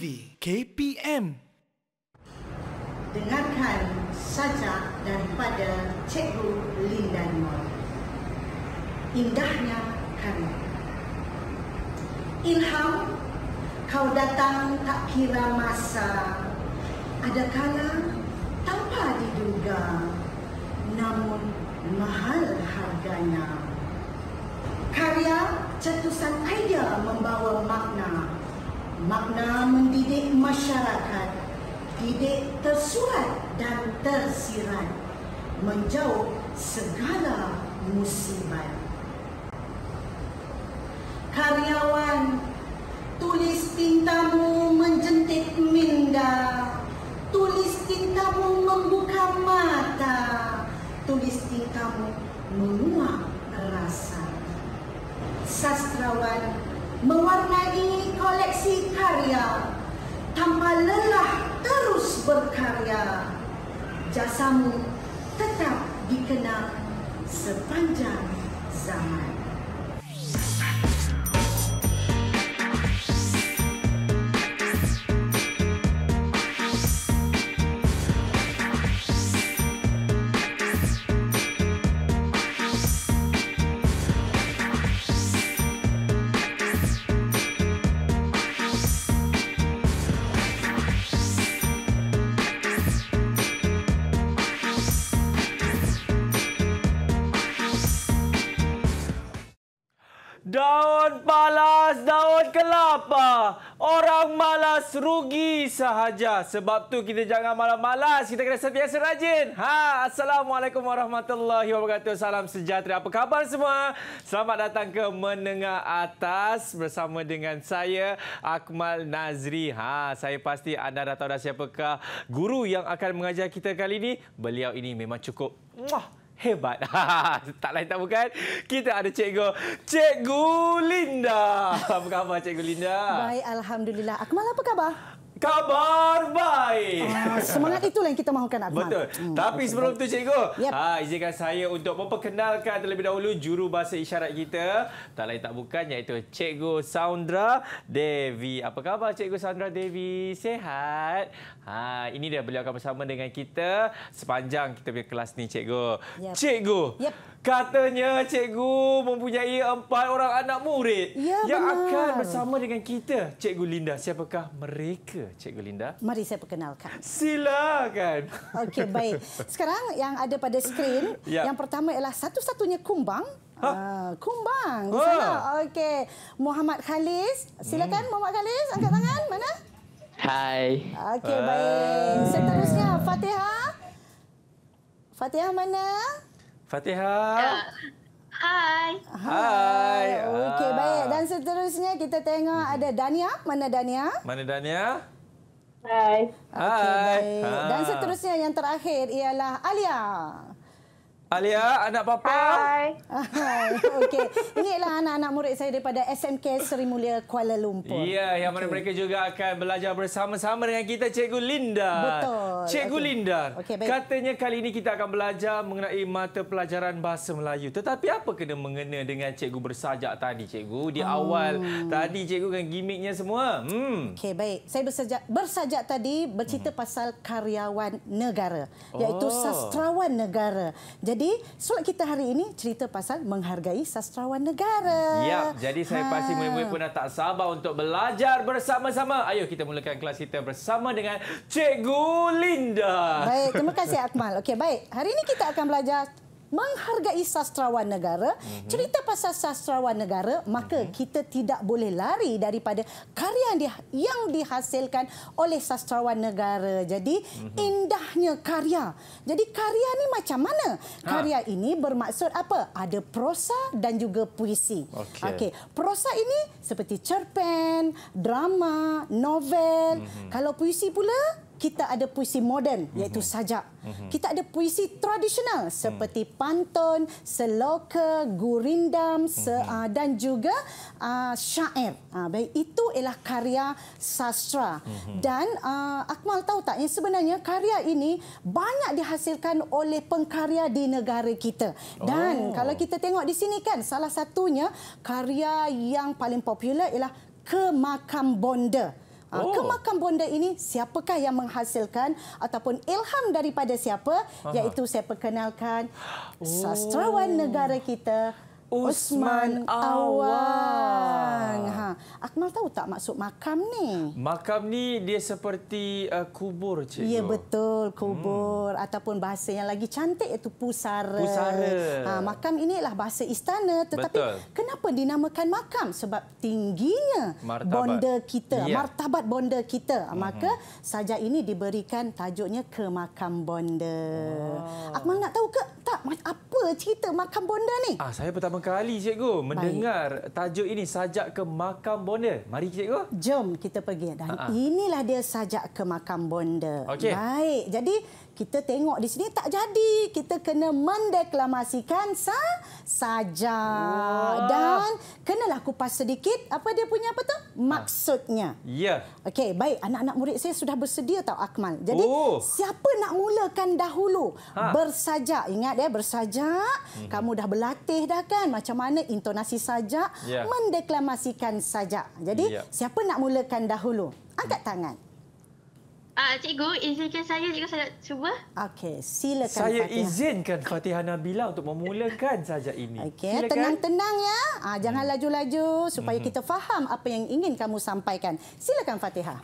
TV KPM. Dengarkan sajak daripada Cikgu Linda Nur. Indahnya kami. Ilham, kau datang tak kira masa. Ada kala tanpa diduga. Namun mahal harganya. Karya cetusan idea membawa makna makna mendidik masyarakat didik tersurat dan tersirat menjauh segala musibah karyawan tulis tintamu menjentik minda tulis tintamu membuka mata tulis tintamu menguak rasa sastrawan mewarnai koleksi karya tanpa lelah terus berkarya jasamu tetap dikenal sepanjang zaman Orang malas rugi sahaja. Sebab tu kita jangan malas-malas. Kita kena sentiasa rajin. Ha, Assalamualaikum warahmatullahi wabarakatuh. Salam sejahtera. Apa khabar semua? Selamat datang ke Menengah Atas bersama dengan saya, Akmal Nazri. Ha, saya pasti anda dah tahu dah siapakah guru yang akan mengajar kita kali ini. Beliau ini memang cukup... Mwah hebat. tak lain tak bukan. Kita ada cikgu, Cikgu Linda. Apa khabar Cikgu Linda? Baik, alhamdulillah. Akmal apa khabar? kabar baik. Uh, semangat itulah yang kita mahukan Azman. Betul. Hmm, Tapi okay, sebelum tu cikgu, yep. ha izinkan saya untuk memperkenalkan terlebih dahulu juru bahasa isyarat kita. Tak lain tak bukan iaitu cikgu Saundra Devi. Apa khabar cikgu Saundra Devi? Sehat? Ha ini dia beliau akan bersama dengan kita sepanjang kita punya kelas ni cikgu. Yep. Cikgu. Yep. Katanya cikgu mempunyai empat orang anak murid ya, yang benar. akan bersama dengan kita. Cikgu Linda, siapakah mereka? Cik Gelinda. Mari saya perkenalkan. Silakan. Okey, baik. Sekarang yang ada pada skrin, ya. yang pertama ialah satu-satunya kumbang. Ha? Ah, kumbang. Ha. Okey. Muhammad Khalis. Silakan hmm. Muhammad Khalis. Angkat tangan. Mana? Hai. Okey, baik. Ah. Seterusnya, Fatiha. Fatiha mana? Fatiha. Ya. Hai. Hai. Okey, baik. Ah. Dan seterusnya kita tengok ada Dania. Mana Dania? Mana Dania? Hai. Hai. Okay, Hai. Dan ha. seterusnya yang terakhir ialah Alia. Alia, anak papa. Hai. Okey. Inilah anak-anak murid saya daripada SMK Seri Mulia Kuala Lumpur. Ya, yang mana mereka juga akan belajar bersama-sama dengan kita, Cikgu Linda. Betul. Cikgu okay. Linda, okay, baik. katanya kali ini kita akan belajar mengenai mata pelajaran Bahasa Melayu. Tetapi apa kena mengena dengan Cikgu bersajak tadi, Cikgu? Di hmm. awal tadi, Cikgu kan gimmicknya semua. Hmm. Okey, baik. Saya bersajak, bersajak tadi bercerita hmm. pasal karyawan negara, iaitu oh. sastrawan negara. Jadi, jadi solat kita hari ini cerita pasal menghargai sastrawan negara. Ya, jadi saya ha. pasti murid-murid pun dah tak sabar untuk belajar bersama-sama. Ayo kita mulakan kelas kita bersama dengan Cikgu Linda. Baik, terima kasih Akmal. Okey, baik. Hari ini kita akan belajar menghargai sastrawan negara, mm-hmm. cerita pasal sastrawan negara, maka mm-hmm. kita tidak boleh lari daripada karya yang, di, yang dihasilkan oleh sastrawan negara. Jadi mm-hmm. indahnya karya. Jadi karya ni macam mana? Ha. Karya ini bermaksud apa? Ada prosa dan juga puisi. Okey. Okay. Prosa ini seperti cerpen, drama, novel. Mm-hmm. Kalau puisi pula kita ada puisi moden mhm. iaitu sajak. Mhm. Kita ada puisi tradisional seperti mhm. pantun, seloka, gurindam se, uh, dan juga uh, syair. Uh, baik itu ialah karya sastra. Dan uh, Akmal tahu tak yang sebenarnya karya ini banyak dihasilkan oleh pengkarya di negara kita. Dan oh. kalau kita tengok di sini kan salah satunya karya yang paling popular ialah Kemakam Bonda. Ah, oh. Kemakan bonda ini siapakah yang menghasilkan ataupun ilham daripada siapa? Aha. Iaitu saya perkenalkan oh. sastrawan negara kita Usman Awang. Ha, Akmal tahu tak maksud makam ni? Makam ni dia seperti uh, kubur, Cikgu. Ya, betul. Kubur. Hmm. Ataupun bahasa yang lagi cantik itu pusara. Pusara. Ha, makam inilah bahasa istana. Tetapi betul. kenapa dinamakan makam? Sebab tingginya martabat. bonda kita. Ya. Martabat bonda kita. Ha, hmm. Maka saja ini diberikan tajuknya ke makam bonda. Wow. Oh. Akmal nak tahu ke tak apa cerita makam bonda ni? Ah, saya pertama kali cikgu mendengar tajuk ini sajak ke makam bonda. Mari cikgu. Jom kita pergi dan uh -huh. inilah dia sajak ke makam bonda. Okay. Baik. Jadi kita tengok di sini tak jadi. Kita kena mendeklamasikan sah saja. Wow. Dan kenalah kupas sedikit apa dia punya apa tu? Ha. Maksudnya. Ha. Ya. Yeah. Okey, baik. Anak-anak murid saya sudah bersedia tahu Akmal. Jadi oh. siapa nak mulakan dahulu? Ha. Bersajak. Ingat ya, bersajak. Mm -hmm. Kamu dah berlatih dah kan macam mana intonasi sajak, yeah. mendeklamasikan sajak. Jadi yeah. siapa nak mulakan dahulu? Angkat tangan. Uh, cikgu, izinkan saya, cikgu saya nak cuba. Okey, silakan. Saya Fatihah. izinkan Fatihah Nabila untuk memulakan saja ini. Okey, tenang-tenang ya. Uh, jangan hmm. laju-laju hmm. supaya hmm. kita faham apa yang ingin kamu sampaikan. Silakan Fatihah.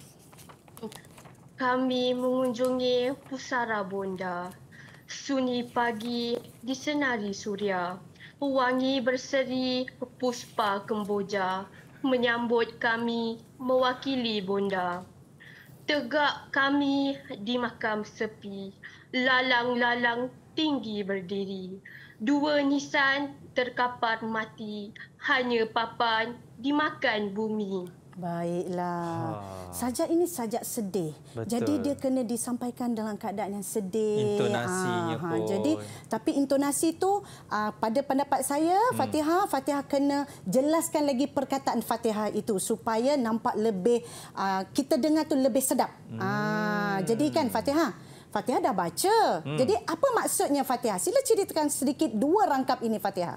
Kami mengunjungi Pusara Bunda. Sunyi pagi di senari suria. Wangi berseri puspa kemboja menyambut kami mewakili Bunda. Tegak kami di makam sepi, lalang-lalang tinggi berdiri. Dua nisan terkapar mati, hanya papan dimakan bumi. Baiklah. Ha. Sajak ini sajak sedih. Betul. Jadi dia kena disampaikan dalam keadaan yang sedih. Intonasinya ah, ha. pun. Jadi tapi intonasi tu uh, pada pendapat saya hmm. Fatihah Fatihah kena jelaskan lagi perkataan Fatihah itu supaya nampak lebih uh, kita dengar tu lebih sedap. Hmm. Uh, jadi kan Fatihah Fatihah dah baca. Hmm. Jadi apa maksudnya Fatihah? Sila ceritakan sedikit dua rangkap ini Fatihah.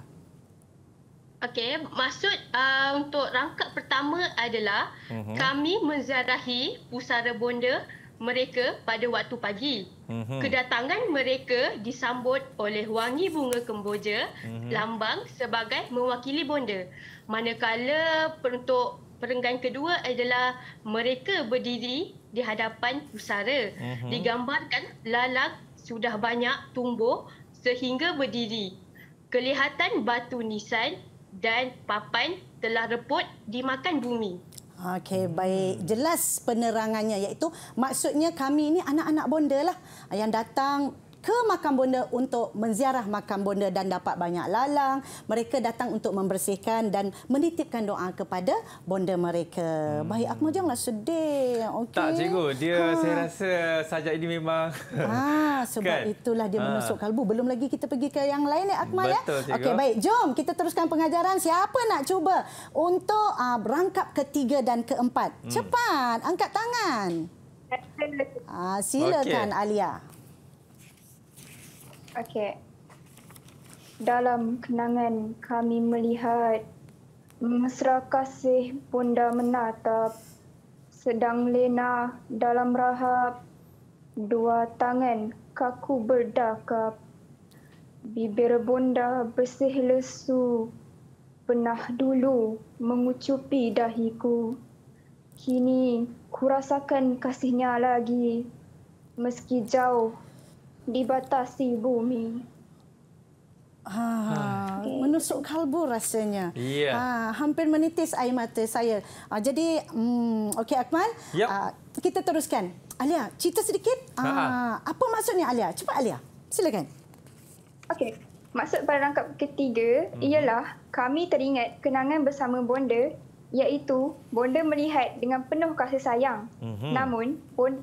Okey, maksud uh, untuk rangkap pertama adalah uh-huh. kami menziarahi pusara bonda mereka pada waktu pagi. Uh-huh. Kedatangan mereka disambut oleh wangi bunga kemboja uh-huh. lambang sebagai mewakili bonda. Manakala untuk perenggan kedua adalah mereka berdiri di hadapan pusara. Uh-huh. Digambarkan lalak sudah banyak tumbuh sehingga berdiri. Kelihatan batu nisan dan papan telah reput dimakan bumi. Okey, baik. Jelas penerangannya iaitu maksudnya kami ini anak-anak bonda lah yang datang ke makam bonda untuk menziarah makam bonda dan dapat banyak lalang. Mereka datang untuk membersihkan dan menitipkan doa kepada bonda mereka. Hmm. Baik, aku janganlah sedih. Okay. Tak, cikgu. Dia ha. saya rasa sajak ini memang... Ah, sebab kan? itulah dia ha. menusuk kalbu. Belum lagi kita pergi ke yang lain, eh, Akmal. Ya? Betul, ya? cikgu. Okay, baik, jom kita teruskan pengajaran. Siapa nak cuba untuk uh, ah, rangkap ketiga dan keempat? Hmm. Cepat, angkat tangan. Ah, silakan, okay. Alia. Okay. Dalam kenangan kami melihat mesra kasih bunda menatap sedang lena dalam rahap dua tangan kaku berdakap bibir bunda bersih lesu pernah dulu mengucupi dahiku kini ku rasakan kasihnya lagi meski jauh dibatasi bumi. Ha, ha. menusuk kalbu rasanya. Yeah. Ha, hampir menitis air mata saya. Ha, jadi mm okey Akmal, yep. ha, ah, kita teruskan. Alia, cerita sedikit. Ah, ha, ha. apa maksudnya Alia? Cepat Alia. Silakan. Okey. Maksud pada rangkap ketiga hmm. ialah kami teringat kenangan bersama Bonda iaitu Bonda melihat dengan penuh kasih sayang. Hmm. Namun, Bonda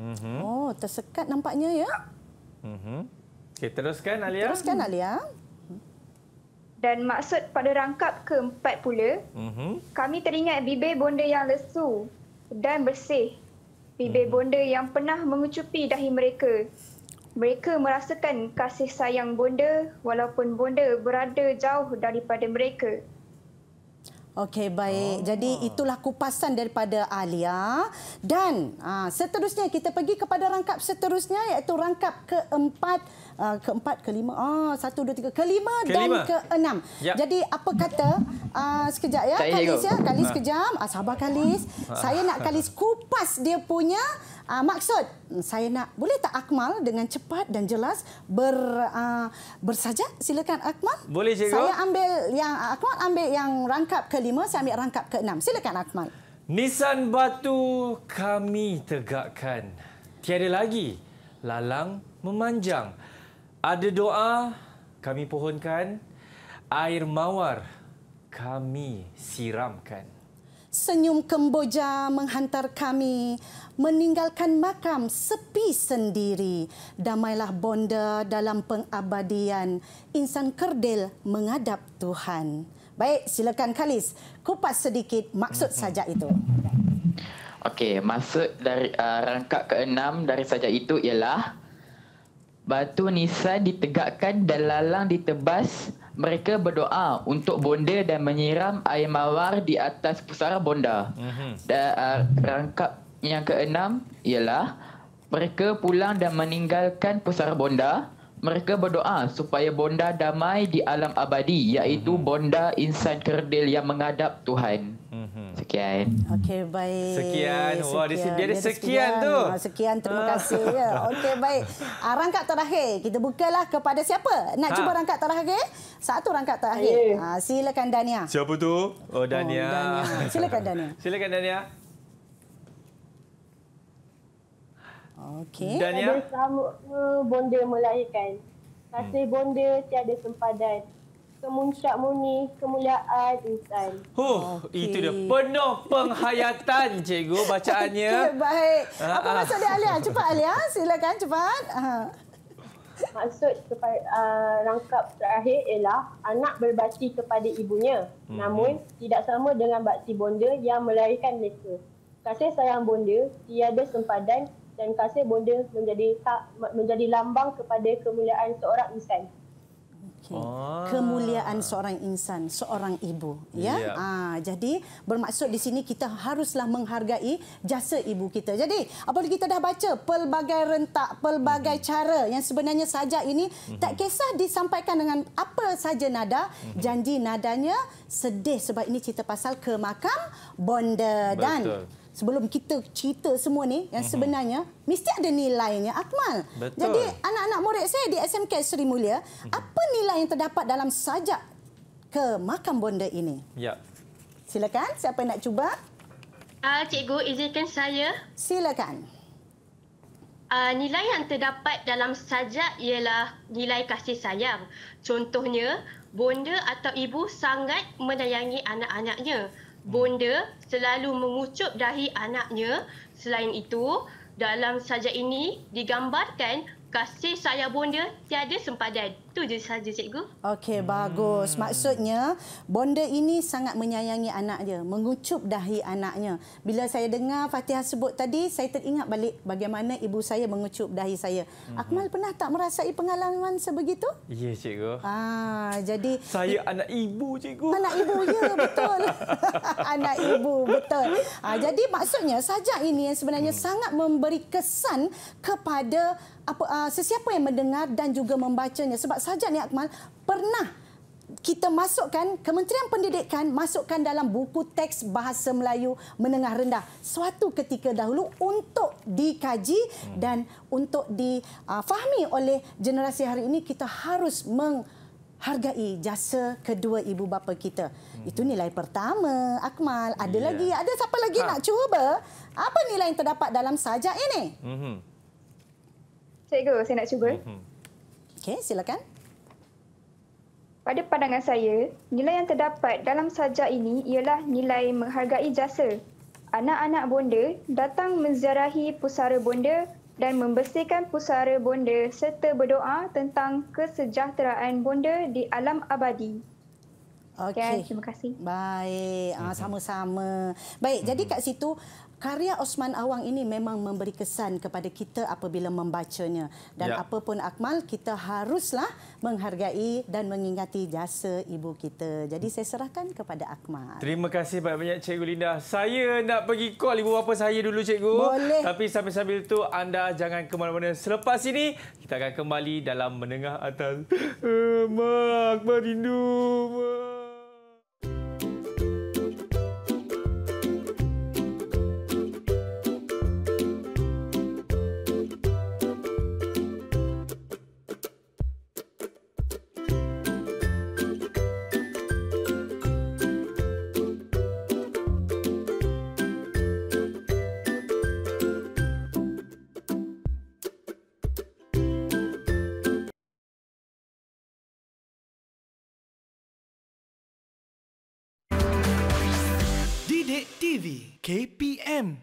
Mm-hmm. Oh, tersekat nampaknya ya. Mm-hmm. Okay, teruskan Alia. Teruskan Alia. Dan maksud pada rangkap keempat pula, mm-hmm. kami teringat bibir bonda yang lesu dan bersih. Bibir mm-hmm. bonda yang pernah mengucupi dahi mereka. Mereka merasakan kasih sayang bonda walaupun bonda berada jauh daripada mereka. Okey, baik. Oh. Jadi itulah kupasan daripada Alia. Dan aa, ah, seterusnya kita pergi kepada rangkap seterusnya iaitu rangkap keempat, aa, ah, keempat, kelima. oh satu, dua, tiga. Kelima, kelima. dan keenam. Yep. Ya. Jadi apa kata, aa, sekejap ya, Kalis ya. Kalis nah. Ha. kejam. Ah, sabar Kalis. Ah. Ha. Saya nak Kalis kupas dia punya uh, maksud saya nak boleh tak Akmal dengan cepat dan jelas ber uh, ah, bersajak silakan Akmal boleh cikgu saya ambil yang Akmal ambil yang rangkap kelima saya ambil rangkap keenam silakan Akmal nisan batu kami tegakkan tiada lagi lalang memanjang ada doa kami pohonkan air mawar kami siramkan senyum kemboja menghantar kami meninggalkan makam sepi sendiri. Damailah bonda dalam pengabadian. Insan kerdil mengadap Tuhan. Baik, silakan Kalis. Kupas sedikit maksud hmm. saja itu. Okey, maksud dari uh, rangkap ke-6 dari saja itu ialah batu nisan ditegakkan dan lalang ditebas mereka berdoa untuk bonda dan menyiram air mawar di atas pusara bonda. Mm-hmm. Dan uh, rangkap yang keenam ialah mereka pulang dan meninggalkan pusara bonda mereka berdoa supaya bonda damai di alam abadi iaitu hmm bonda insan kerdil yang menghadap Tuhan. hmm Sekian. Okey baik. Sekian. Wah sekian. dia, dia, ada sekian, sekian tu. Ah, sekian terima kasih ya. Okey baik. Ah, rangkap terakhir kita bukalah kepada siapa? Nak ha. cuba rangkap terakhir? Satu rangkap terakhir. Ah, silakan Dania. Siapa tu? Oh Dania. Oh, Dania. Silakan Dania. silakan Dania. Okey. Dan ya. Sama bonda melahirkan. Kasih hmm. bonda tiada sempadan. Kemuncak muni, kemuliaan insan. Huh, okay. itu dia. Penuh penghayatan, cikgu, bacaannya. Okay, baik. Ah, Apa ah. maksud dia, Alia? Cepat, Alia. Silakan, cepat. Ah. Maksud kepada uh, rangkap terakhir ialah anak berbakti kepada ibunya. Hmm. Namun, tidak sama dengan bakti bonda yang melahirkan mereka. Kasih sayang bonda, tiada sempadan dan kasih bonda menjadi tak menjadi lambang kepada kemuliaan seorang insan. Okay. Ah. Kemuliaan seorang insan, seorang ibu, ya. Yeah. Ah, jadi bermaksud di sini kita haruslah menghargai jasa ibu kita. Jadi apabila kita dah baca pelbagai rentak, pelbagai mm-hmm. cara yang sebenarnya saja ini mm-hmm. tak kisah disampaikan dengan apa saja nada, mm-hmm. janji nadanya sedih sebab ini cerita pasal ke makam bonda Betul. dan sebelum kita cerita semua ni yang mm-hmm. sebenarnya mesti ada nilainya Akmal. Betul. Jadi anak-anak murid saya di SMK Seri Mulia, mm-hmm. apa nilai yang terdapat dalam sajak ke makam bonda ini? Ya. Silakan siapa nak cuba? Uh, cikgu izinkan saya. Silakan. Uh, nilai yang terdapat dalam sajak ialah nilai kasih sayang. Contohnya, bonda atau ibu sangat menyayangi anak-anaknya bonda selalu mengucup dahi anaknya. Selain itu, dalam sajak ini digambarkan kasih saya bonda tiada sempadan. Tu je saja cikgu. Okey bagus. Hmm. Maksudnya bonda ini sangat menyayangi anak dia, mengucup dahi anaknya. Bila saya dengar Fatihah sebut tadi, saya teringat balik bagaimana ibu saya mengucup dahi saya. Hmm. Akmal pernah tak merasai pengalaman sebegitu? Ya cikgu. Ah, jadi saya anak ibu cikgu. Anak ibu ya betul. anak ibu betul. Ah, jadi maksudnya saja ini yang sebenarnya hmm. sangat memberi kesan kepada apa uh, sesiapa yang mendengar dan juga membacanya sebab saja ni Akmal pernah kita masukkan Kementerian Pendidikan masukkan dalam buku teks bahasa Melayu menengah rendah suatu ketika dahulu untuk dikaji dan untuk difahami oleh generasi hari ini kita harus meng hargai jasa kedua ibu bapa kita. Itu nilai pertama. Akmal, ada yeah. lagi? Ada siapa lagi ha. nak cuba? Apa nilai yang terdapat dalam sajak ini? hmm saya go. saya nak cuba. Mhm. Okey, silakan. Pada pandangan saya, nilai yang terdapat dalam sajak ini ialah nilai menghargai jasa. Anak-anak bonda datang menziarahi pusara bonda dan membersihkan pusara bonda serta berdoa tentang kesejahteraan bonda di alam abadi. Okey, okay, terima kasih. Baik, ah, mhm. sama-sama. Baik, hmm. jadi mhm. kat situ Karya Osman Awang ini memang memberi kesan kepada kita apabila membacanya. Dan ya. apapun Akmal, kita haruslah menghargai dan mengingati jasa ibu kita. Jadi saya serahkan kepada Akmal. Terima kasih banyak-banyak Cikgu Linda. Saya nak pergi call ibu bapa saya dulu Cikgu. Boleh. Tapi sambil-sambil itu anda jangan ke mana-mana. Selepas ini, kita akan kembali dalam menengah atas. Uh, Mak, Akmal rindu. Mak. KPM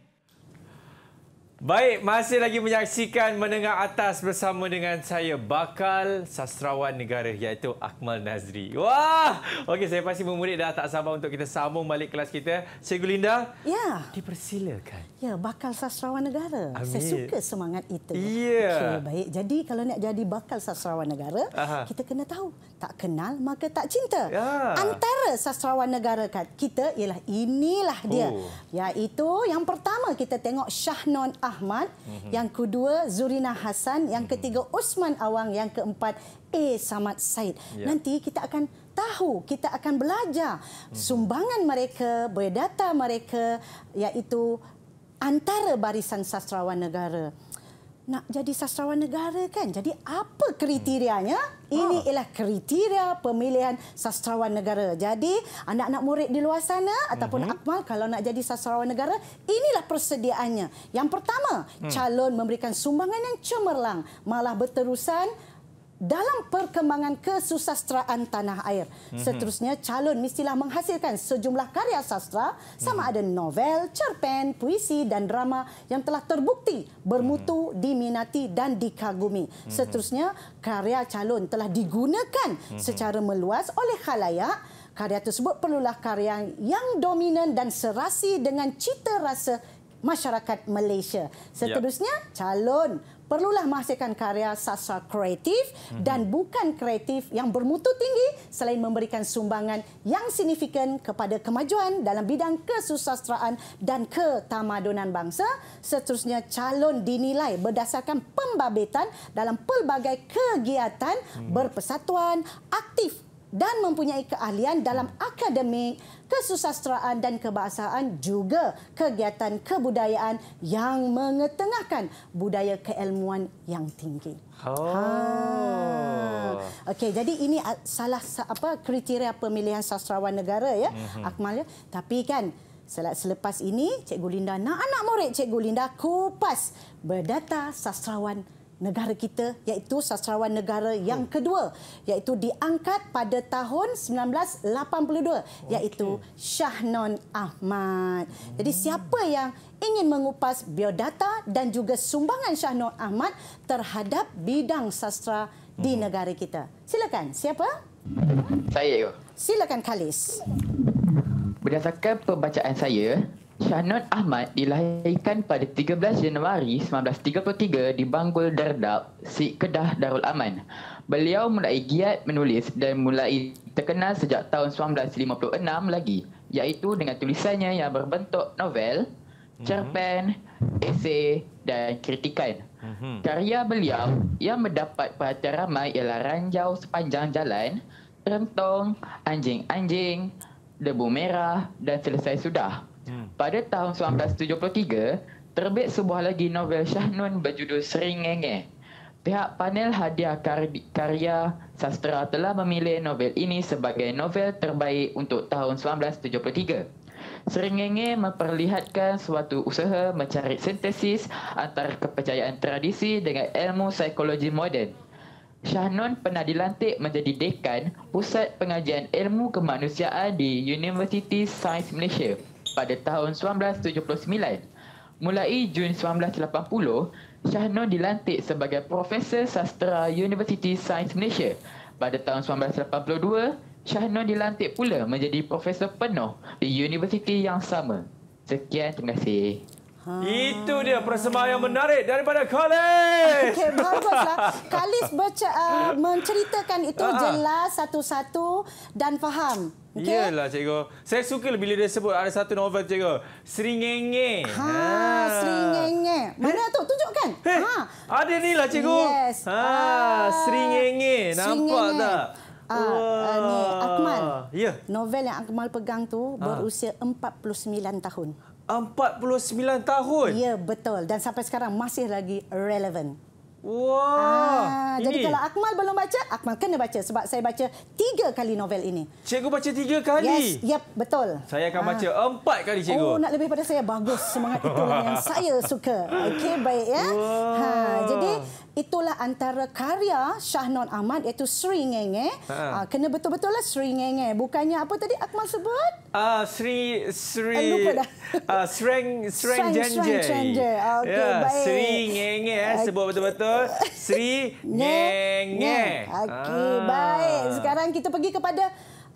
Baik, masih lagi menyaksikan Menengah Atas bersama dengan saya bakal sastrawan negara iaitu Akmal Nazri. Wah! Okey, saya pasti memurid dah tak sabar untuk kita sambung balik kelas kita. Cikgu Linda, ya. dipersilakan. Ya, bakal sastrawan negara. Amin. Saya suka semangat itu. Ya. Okay, baik, jadi kalau nak jadi bakal sastrawan negara, Aha. kita kena tahu. Tak kenal, maka tak cinta. Ya. Antara sastrawan negara kita ialah inilah dia. Oh. Iaitu yang pertama kita tengok Shahnon. Ahmad, mm-hmm. yang kedua Zurina Hasan, yang mm-hmm. ketiga Osman Awang, yang keempat A Samad Said. Yeah. Nanti kita akan tahu, kita akan belajar mm-hmm. sumbangan mereka, berdata mereka iaitu antara barisan sastrawan negara nak jadi sastrawan negara kan? Jadi apa kriterianya? Hmm. Ini oh. ialah kriteria pemilihan sastrawan negara. Jadi anak-anak murid di luar sana ataupun mm -hmm. akmal kalau nak jadi sastrawan negara, inilah persediaannya. Yang pertama, hmm. calon memberikan sumbangan yang cemerlang, malah berterusan, dalam perkembangan kesusastraan tanah air. Mhm. Seterusnya, calon mestilah menghasilkan sejumlah karya sastra sama mhm. ada novel, cerpen, puisi dan drama yang telah terbukti bermutu, mhm. diminati dan dikagumi. Seterusnya, karya calon telah digunakan secara meluas oleh khalayak Karya tersebut perlulah karya yang dominan dan serasi dengan cita rasa masyarakat Malaysia. Seterusnya, calon perlulah menghasilkan karya sastra kreatif mm-hmm. dan bukan kreatif yang bermutu tinggi selain memberikan sumbangan yang signifikan kepada kemajuan dalam bidang kesusastraan dan ketamadunan bangsa seterusnya calon dinilai berdasarkan pembabitan dalam pelbagai kegiatan mm-hmm. berpesatuan aktif dan mempunyai keahlian dalam akademik, kesusastraan dan kebahasaan juga kegiatan kebudayaan yang mengetengahkan budaya keilmuan yang tinggi. Oh. Ha. Okey, jadi ini salah apa kriteria pemilihan sastrawan negara ya, mm-hmm. Akmal ya. Tapi kan selepas ini Cikgu Linda nak anak murid Cikgu Linda kupas berdata sastrawan negara kita iaitu sastrawan negara yang hmm. kedua iaitu diangkat pada tahun 1982 iaitu Shahnon Ahmad. Hmm. Jadi siapa yang ingin mengupas biodata dan juga sumbangan Shahnon Ahmad terhadap bidang sastra hmm. di negara kita? Silakan, siapa? Saya. Silakan Kalis. Berdasarkan pembacaan saya, Shanon Ahmad dilahirkan pada 13 Januari 1933 di Bangkul Dardap, Si Kedah Darul Aman. Beliau mulai giat menulis dan mulai terkenal sejak tahun 1956 lagi, iaitu dengan tulisannya yang berbentuk novel, mhm. cerpen, esei dan kritikan. Mhm. Karya beliau yang mendapat perhatian ramai ialah Ranjau Sepanjang Jalan, Rentong, Anjing-Anjing, Debu Merah dan Selesai Sudah. Hmm. Pada tahun 1973, terbit sebuah lagi novel Syahnun berjudul Seringenge. Pihak panel hadiah karya sastra telah memilih novel ini sebagai novel terbaik untuk tahun 1973. Seringenge memperlihatkan suatu usaha mencari sintesis antara kepercayaan tradisi dengan ilmu psikologi moden. Shahnon pernah dilantik menjadi dekan Pusat Pengajian Ilmu Kemanusiaan di University Science Malaysia pada tahun 1979. Mulai Jun 1980, Shahnon dilantik sebagai Profesor Sastra University Sains Malaysia. Pada tahun 1982, Shahnon dilantik pula menjadi Profesor penuh di universiti yang sama. Sekian, terima kasih. Ha. Itu dia persembahan yang menarik daripada Khalis. Okey, baguslah. Khalis uh, menceritakan itu ha, ha. jelas satu-satu dan faham. Okay. Iyalah cikgu. Saya suka bila dia sebut ada satu novel cikgu. Seringenge. Ha, ha. Seringenge. Mana eh? tu? Tunjukkan. Eh? Ha. Ada ni lah cikgu. Yes. Ha, ah. Seringenge. Nampak tak? Ah, uh, ni Akmal. Ya. Yeah. Novel yang Akmal pegang tu ah. berusia ha. 49 tahun. 49 tahun? Ya, betul. Dan sampai sekarang masih lagi relevan. Wah. Ah, jadi kalau Akmal belum baca, Akmal kena baca sebab saya baca tiga kali novel ini. Cikgu baca tiga kali? Yes, yep, betul. Saya akan ah. baca empat kali, Cikgu. Oh, nak lebih pada saya. Bagus. Semangat itulah yang saya suka. Okey, baik ya. Ha, jadi itulah antara karya Syahnon Ahmad iaitu Sri Ngenge. Ha. Ah, kena betul-betul lah Sri Ngenge. Bukannya apa tadi Akmal sebut? Ah uh, Sri Sri eh, Ah uh, Sreng Sreng Jenje. Ah, ya, okey yeah. baik. Sri Ngenge eh sebut betul-betul Sri Ngenge. Okey ah. baik. Sekarang kita pergi kepada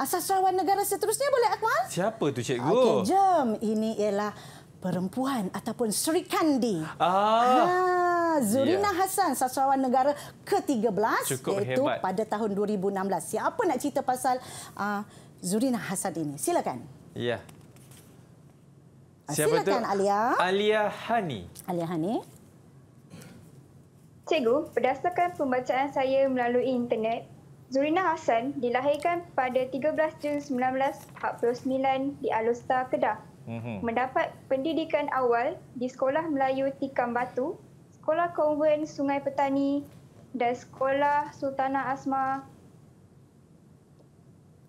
sastrawan negara seterusnya boleh Akmal? Siapa tu cikgu? Okey jom. Ini ialah perempuan ataupun Sri Kandi. Ah. Ha, Zurina yeah. Hasan sasawan negara ke-13 iaitu hebat. pada tahun 2016. Siapa nak cerita pasal uh, Zurina Hasan ini? Silakan. Ya. Yeah. Siapa Silakan tu? Alia. Alia Hani. Alia Hani. Cikgu, berdasarkan pembacaan saya melalui internet, Zurina Hasan dilahirkan pada 13 Jun 1949 di Alustar, Kedah hmm mendapat pendidikan awal di Sekolah Melayu Tikam Batu, Sekolah Konven Sungai Petani dan Sekolah Sultanah Asma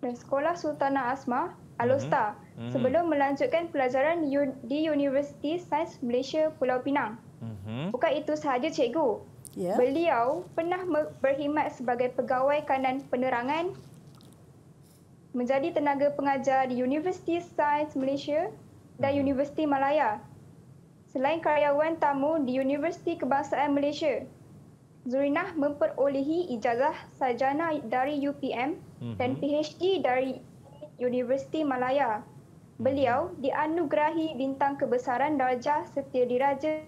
dan Sekolah Sultanah Asma Alosta mm-hmm. Mhm. sebelum melanjutkan pelajaran di Universiti Sains Malaysia Pulau Pinang. Mm-hmm. Bukan itu sahaja cikgu. Yeah. Beliau pernah berkhidmat sebagai pegawai kanan penerangan menjadi tenaga pengajar di Universiti Sains Malaysia dan Universiti Malaya. Selain karyawan tamu di Universiti Kebangsaan Malaysia, Zurinah memperolehi ijazah sarjana dari UPM dan mhm. PhD dari Universiti Malaya. Beliau dianugerahi bintang kebesaran darjah setia diraja.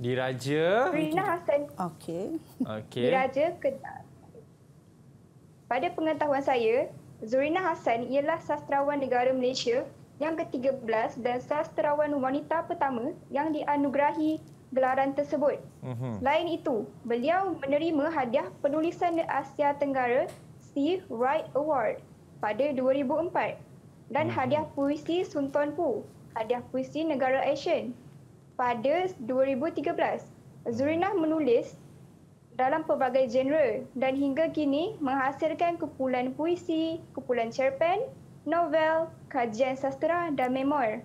Diraja. Zurinah Hassan. Okey. Okey. Diraja Kedah pada pengetahuan saya, Zurina Hassan ialah sastrawan negara Malaysia yang ke-13 dan sastrawan wanita pertama yang dianugerahi gelaran tersebut. Selain mhm. itu, beliau menerima hadiah penulisan Asia Tenggara Steve Wright Award pada 2004 dan mhm. hadiah puisi Sun Pu, hadiah puisi negara Asian pada 2013. Zurina menulis dalam pelbagai genre dan hingga kini menghasilkan kumpulan puisi, kumpulan cerpen, novel, kajian sastra dan memoir.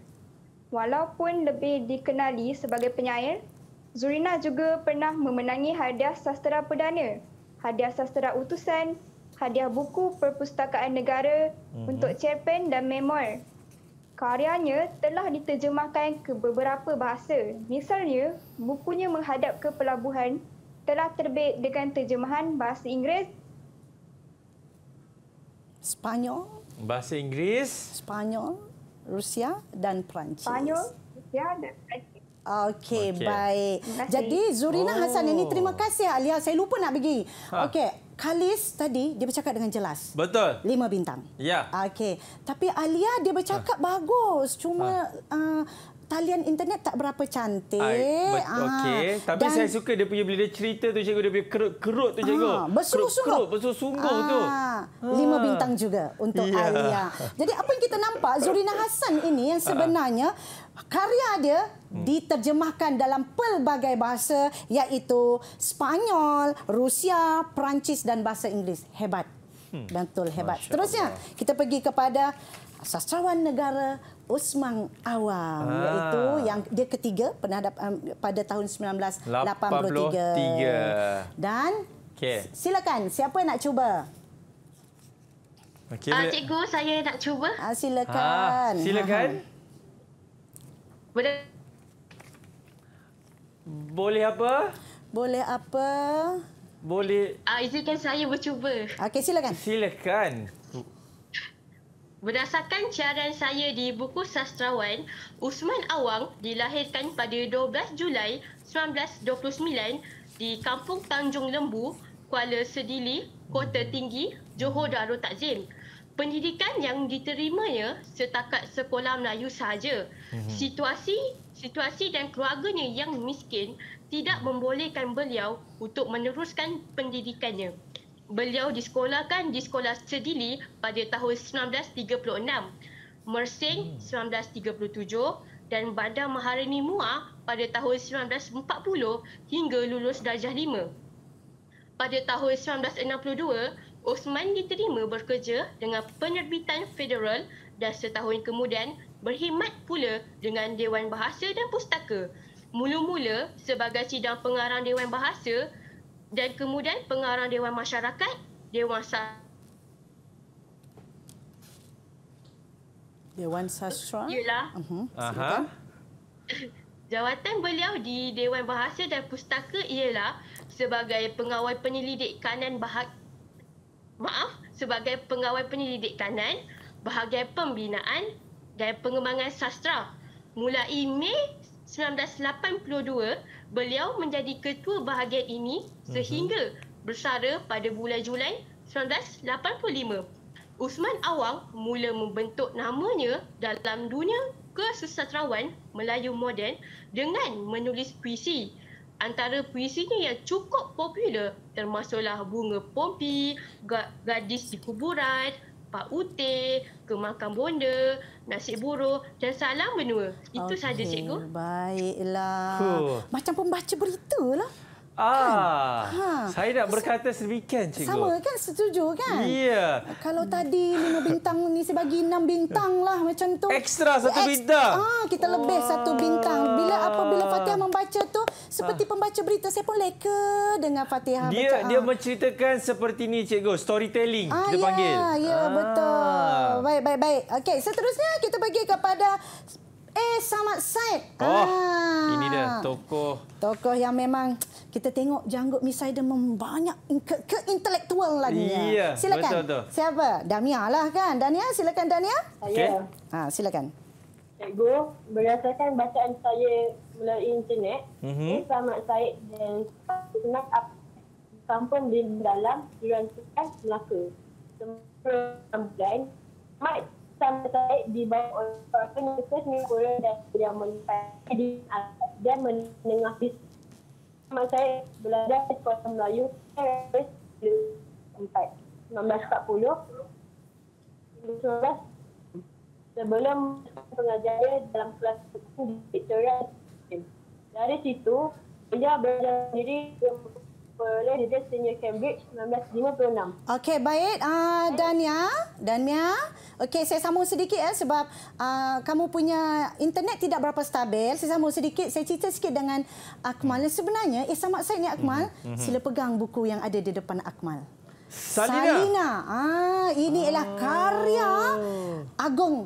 Walaupun lebih dikenali sebagai penyair, Zurina juga pernah memenangi hadiah sastra perdana, hadiah sastra utusan, hadiah buku perpustakaan negara mm-hmm. untuk cerpen dan memoir. Karyanya telah diterjemahkan ke beberapa bahasa. Misalnya, bukunya menghadap ke pelabuhan telah terbit dengan terjemahan bahasa Inggeris Spanyol, bahasa Inggeris Spanyol, Rusia dan Perancis Spanyol, Rusia dan Perancis Okey, okay. baik. Jadi Zurina oh. Hasan ini terima kasih Alia. Saya lupa nak pergi. Ha. Okey, Kalis tadi dia bercakap dengan jelas. Betul. Lima bintang. Ya. Okey. Tapi Alia dia bercakap ha. bagus. Cuma ha. uh, talian internet tak berapa cantik. I, but, ah. okay. Tapi Dan, saya suka dia punya bila dia cerita tu cikgu, dia punya kerut-kerut tu cikgu. Ah, Bersungguh-sungguh. Bersungguh-sungguh tu. Ah, lima bintang juga untuk yeah. Alia. Jadi apa yang kita nampak, Zurina Hassan ini yang sebenarnya haa. karya dia hmm. diterjemahkan dalam pelbagai bahasa iaitu Spanyol, Rusia, Perancis dan bahasa Inggeris. Hebat. Hmm. Betul, hebat. Terusnya, kita pergi kepada sastrawan negara Usmang Awang ah. iaitu yang dia ketiga pernah dap, um, pada tahun 1983. 83. Dan okay. silakan siapa yang nak cuba? Okay. Uh, ah, cikgu saya nak cuba. Ah, silakan. Ah, silakan. Boleh. Boleh apa? Boleh apa? Boleh. Ah, izinkan saya bercuba. Okey, silakan. Silakan. Berdasarkan siaran saya di buku sastrawan, Usman Awang dilahirkan pada 12 Julai 1929 di Kampung Tanjung Lembu, Kuala Sedili, Kota Tinggi, Johor Darul Takzim. Pendidikan yang diterimanya setakat sekolah Melayu sahaja. Mhm. Situasi situasi dan keluarganya yang miskin tidak membolehkan beliau untuk meneruskan pendidikannya beliau disekolahkan di sekolah Sedili pada tahun 1936, Mersing 1937 hmm. dan Bandar Maharani Mua pada tahun 1940 hingga lulus darjah lima. Pada tahun 1962, Osman diterima bekerja dengan penerbitan federal dan setahun kemudian berkhidmat pula dengan Dewan Bahasa dan Pustaka. Mula-mula sebagai sidang pengarang Dewan Bahasa dan kemudian pengarang Dewan Masyarakat, Dewan Sastra. Dewan Sastra? Yalah. Mhm. Uh-huh. Jawatan beliau di Dewan Bahasa dan Pustaka ialah sebagai pengawal penyelidik kanan bahag... Maaf, sebagai pengawal penyelidik kanan bahagian pembinaan dan pengembangan sastra mulai Mei 1982 beliau menjadi ketua bahagian ini sehingga mhm. bersara pada bulan Julai 1985. Usman Awang mula membentuk namanya dalam dunia kesusastrawan Melayu moden dengan menulis puisi. Antara puisinya yang cukup popular termasuklah Bunga Pompi, Gadis di Kuburan, tapak utih, ke makam bonda, nasi buruh dan salam menua. Itu okay. saja cikgu. Baiklah. Huh. Macam pembaca berita lah. Ah, kan? saya nak berkata sedemikian, cikgu. Sama kan, setuju kan? Iya. Kalau tadi lima bintang ni saya bagi enam bintang lah macam tu. Ekstra satu bintang. Ah, kita lebih Wah. Oh. satu bintang. Bila apabila Fatihah membaca tu, seperti ah. pembaca berita saya pun leka dengan Fatihah. Dia baca, dia ah. menceritakan seperti ni, cikgu. Storytelling ah, kita ya, panggil. Ya, ah. betul. Baik, baik, baik. Okey, seterusnya kita bagi kepada Eh Samad Said. Oh, ah. ini dia tokoh. Tokoh yang memang kita tengok janggut Miss Aida membanyak ke, ke intelektual lagi. Iya, ya. silakan. Betul, betul. Siapa? Dania lah kan? Dania, silakan Dania. Saya. Okay. Ha, silakan. Cikgu, berdasarkan bacaan saya melalui internet, mm -hmm. Samad Said dan Senat Up Kampung di dalam Jiran Sukai Melaka. Semua bulan, Mike sama saya dibawa oleh seorang penyusus Singapura dan dia melihat di atas dan menengah di sama saya belajar di sekolah Melayu Paris 1940 1940 sebelum pengajarnya dalam kelas buku Victoria. Dari situ, dia belajar sendiri peroleh The Senior Cambridge 1956. Okey, baik. Uh, Dania, Dania. Okey, saya sambung sedikit ya sebab uh, kamu punya internet tidak berapa stabil. Saya sambung sedikit. Saya cerita sikit dengan Akmal. Dan hmm. sebenarnya, eh sama saya ni Akmal. Hmm, hmm, sila pegang buku yang ada di depan Akmal. Salina. Salina. Ah, ini ialah oh. karya Agong.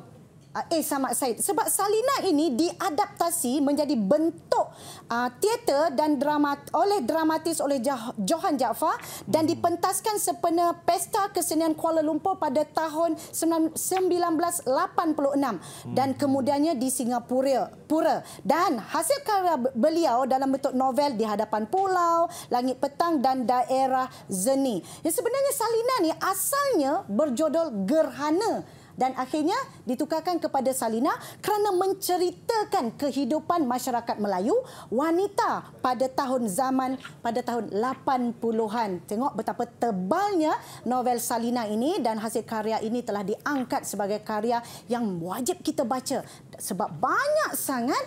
Ah, eh sama Said sebab Salina ini diadaptasi menjadi bentuk uh, teater dan drama oleh dramatis oleh Johan Jaafar dan dipentaskan sepenuh Pesta Kesenian Kuala Lumpur pada tahun 1986 hmm. dan kemudiannya di Singapura Pura dan hasil karya beliau dalam bentuk novel di hadapan pulau langit petang dan daerah Zeni. Yang sebenarnya Salina ni asalnya berjudul Gerhana dan akhirnya ditukarkan kepada Salina kerana menceritakan kehidupan masyarakat Melayu wanita pada tahun zaman pada tahun 80-an. Tengok betapa tebalnya novel Salina ini dan hasil karya ini telah diangkat sebagai karya yang wajib kita baca sebab banyak sangat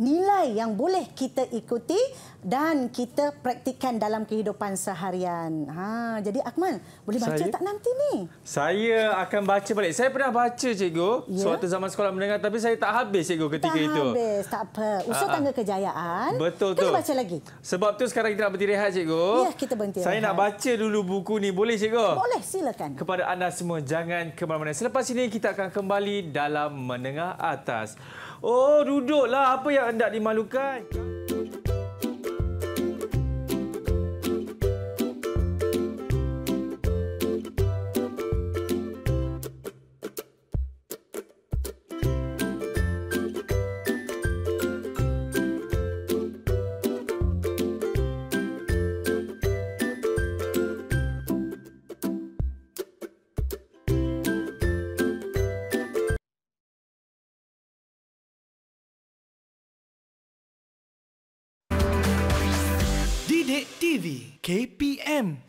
nilai yang boleh kita ikuti dan kita praktikan dalam kehidupan seharian. Ha, jadi Akman, boleh baca saya, tak nanti ni? Saya akan baca balik. Saya pernah baca cikgu ya? suatu zaman sekolah menengah tapi saya tak habis cikgu ketika tak itu. Tak habis, tak apa. Usaha ah, ah. tangga kejayaan. Betul tu. Kita baca lagi. Sebab tu sekarang kita nak berhenti rehat cikgu. Ya, kita berhenti. Saya rehat. nak baca dulu buku ni boleh cikgu? Boleh, silakan. Kepada anda semua jangan ke mana-mana. Selepas ini kita akan kembali dalam menengah atas. Oh, duduklah. Apa yang hendak dimalukan? KPM.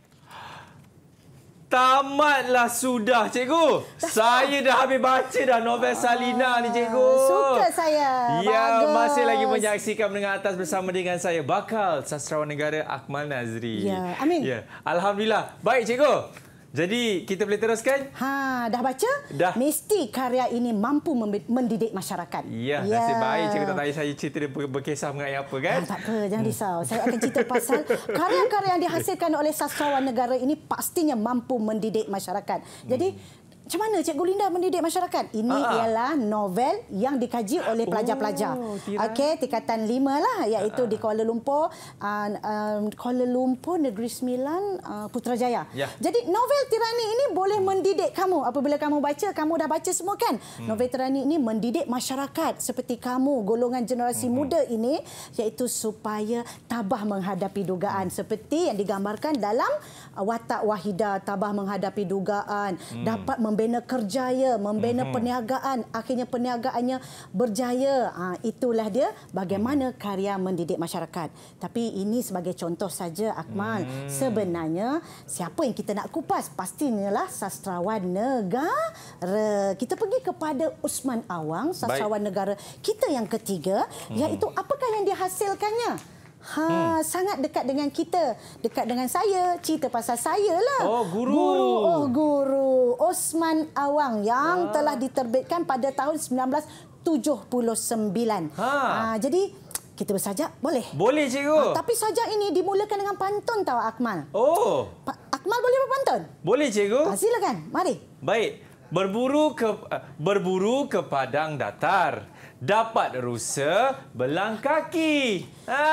Tamatlah sudah, cikgu. Dah saya dah habis baca dah novel Salina ni, ah, cikgu. Suka saya. Ya, Bagus. masih lagi menyaksikan mendengar atas bersama dengan saya. Bakal sastrawan negara Akmal Nazri. Ya, amin. Ya. Alhamdulillah. Baik, cikgu. Jadi kita boleh teruskan? Ha, dah baca? Dah. Mesti karya ini mampu mendidik masyarakat. Ya, ya. nasib baik cerita tadi saya cerita dia berkisah mengenai apa kan? Ha, tak apa, jangan hmm. risau. Saya akan cerita pasal karya-karya yang dihasilkan oleh sastrawan negara ini pastinya mampu mendidik masyarakat. Jadi hmm macam mana Cikgu Linda mendidik masyarakat? Ini uh ialah novel yang dikaji oleh pelajar-pelajar. Oh, Okey, tingkatan lima lah, iaitu uh di Kuala Lumpur, uh, um, Kuala Lumpur, Negeri Sembilan, uh, Putrajaya. Yeah. Jadi novel Tirani ini boleh mendidik kamu. Apabila kamu baca, kamu dah baca semua kan? Hmm. Novel Tirani ini mendidik masyarakat seperti kamu, golongan generasi hmm. muda ini, iaitu supaya tabah menghadapi dugaan. Hmm. Seperti yang digambarkan dalam watak Wahida, tabah menghadapi dugaan. Hmm. Dapat membina kerjaya, membina mm-hmm. perniagaan, akhirnya perniagaannya berjaya. Ha, itulah dia bagaimana mm-hmm. karya mendidik masyarakat. Tapi ini sebagai contoh saja, Akmal. Mm-hmm. Sebenarnya siapa yang kita nak kupas? Pastinya lah sastrawan negara. Kita pergi kepada Usman Awang, sastrawan Baik. negara kita yang ketiga. Mm-hmm. iaitu apakah yang dihasilkannya? Ha, hmm. sangat dekat dengan kita, dekat dengan saya, cerita pasal saya lah. Oh, guru. guru. Oh, guru. Osman Awang yang ha. telah diterbitkan pada tahun 1979. Ha. Ha, jadi kita bersajak boleh? Boleh cikgu. Ha, tapi sajak ini dimulakan dengan pantun tahu Akmal. Oh. Pa- Akmal boleh berpantun? Boleh cikgu. Ha, silakan. Mari. Baik. Berburu ke eh, berburu ke padang datar dapat rusa belang kaki. Ha,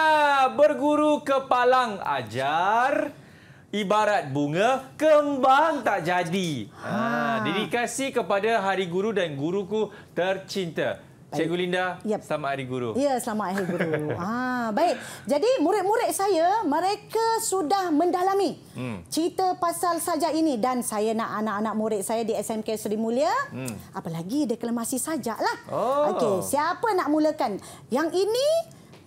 berguru kepalang ajar ibarat bunga kembang tak jadi. Ha, ha, dedikasi kepada hari guru dan guruku tercinta. Baik. Cikgu Linda, yep. selamat hari guru. Ya, selamat hari guru. ah, baik. Jadi murid-murid saya mereka sudah mendalami hmm. cerita pasal saja ini dan saya nak anak-anak murid saya di SMK Seri Mulia hmm. apalagi deklamasi sajaklah. Oh. Okey, siapa nak mulakan? Yang ini